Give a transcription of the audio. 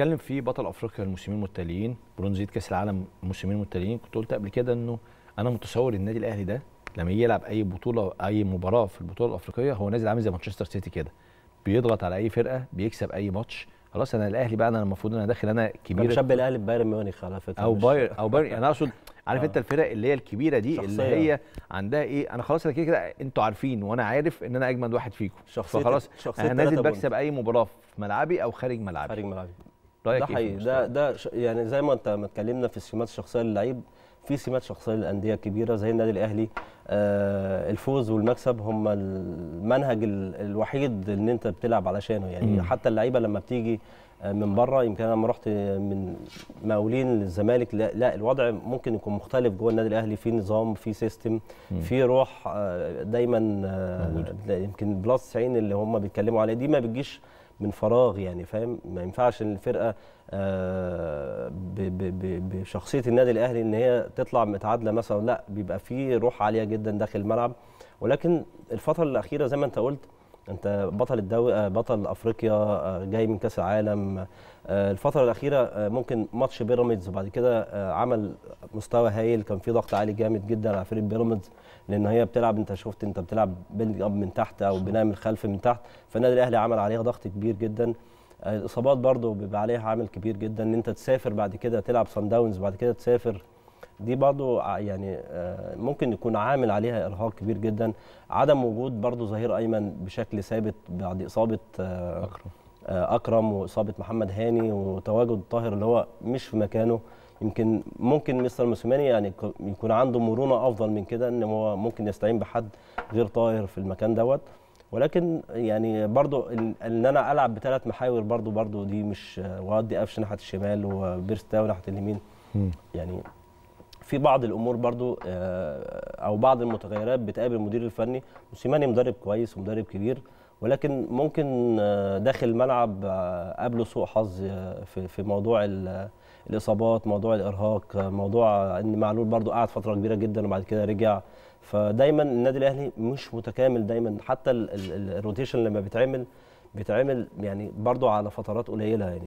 بنتكلم في بطل افريقيا الموسمين المتتاليين برونزيه كاس العالم الموسمين المتتاليين كنت قلت قبل كده انه انا متصور النادي الاهلي ده لما يجي يلعب اي بطوله اي مباراه في البطوله الافريقيه هو نازل عامل زي مانشستر سيتي كده بيضغط على اي فرقه بيكسب اي ماتش خلاص انا الاهلي بقى انا المفروض انا داخل انا كبير شاب الاهلي بايرن ميونخ على فكره او بايرن او بايرن يعني انا اقصد عارف آه. انت الفرق اللي هي الكبيره دي شخصية. اللي هي عندها ايه انا خلاص انا كده كده انتوا عارفين وانا عارف ان انا اجمد واحد فيكم شخصيه فخلاص شخصية انا نازل بكسب اي مباراه في ملعبي او خارج ملعبي خارج ملعبي رايك ده إيه حقيقي ده ده يعني زي ما انت ما اتكلمنا في السمات الشخصيه للعيب في سمات شخصيه للانديه الكبيره زي النادي الاهلي آه الفوز والمكسب هم المنهج الوحيد اللي انت بتلعب علشانه يعني م. حتى اللعيبه لما بتيجي آه، من بره يمكن انا لما رحت من مقاولين للزمالك لا, لا الوضع ممكن يكون مختلف جوه النادي الاهلي في نظام في سيستم في روح آه، دايما آه، يمكن بلس 90 اللي هم بيتكلموا عليها دي ما بتجيش من فراغ يعني فاهم ما ينفعش ان الفرقه آه، بشخصيه النادي الاهلي ان هي تطلع متعادله مثلا لا بيبقى في روح عاليه جدا داخل الملعب ولكن الفتره الاخيره زي ما انت قلت انت بطل الدوري آه، بطل افريقيا آه، جاي من كاس العالم آه، الفتره الاخيره ممكن ماتش بيراميدز وبعد كده عمل مستوى هايل كان في ضغط عالي جامد جدا على فريق بيراميدز لان هي بتلعب انت شفت انت بتلعب بيلد اب من تحت او بناء من الخلف من تحت فالنادي الاهلي عمل عليها ضغط كبير جدا الاصابات برضو بيبقى عليها عامل كبير جدا ان انت تسافر بعد كده تلعب سان داونز بعد كده تسافر دي برضو آه، يعني آه، ممكن يكون عامل عليها ارهاق كبير جدا عدم وجود برضو ظهير ايمن بشكل ثابت بعد اصابه آه، اكرم اكرم واصابه محمد هاني وتواجد طاهر اللي هو مش في مكانه يمكن ممكن مستر موسيماني يعني يكون عنده مرونه افضل من كده ان هو ممكن يستعين بحد غير طاهر في المكان دوت ولكن يعني برضو ان انا العب بثلاث محاور برضو برضو دي مش وادي قفشه ناحيه الشمال وبيرستا ناحيه اليمين يعني في بعض الامور برضو آه، او بعض المتغيرات بتقابل المدير الفني موسيماني مدرب كويس ومدرب كبير ولكن ممكن آه، داخل الملعب آه، قابله سوء حظ في موضوع الاصابات موضوع الارهاق موضوع ان معلول برضو قعد فتره كبيره جدا وبعد كده رجع فدايما النادي الاهلي مش متكامل دايما حتى الروتيشن لما بيتعمل بيتعمل يعني برضو على فترات قليله يعني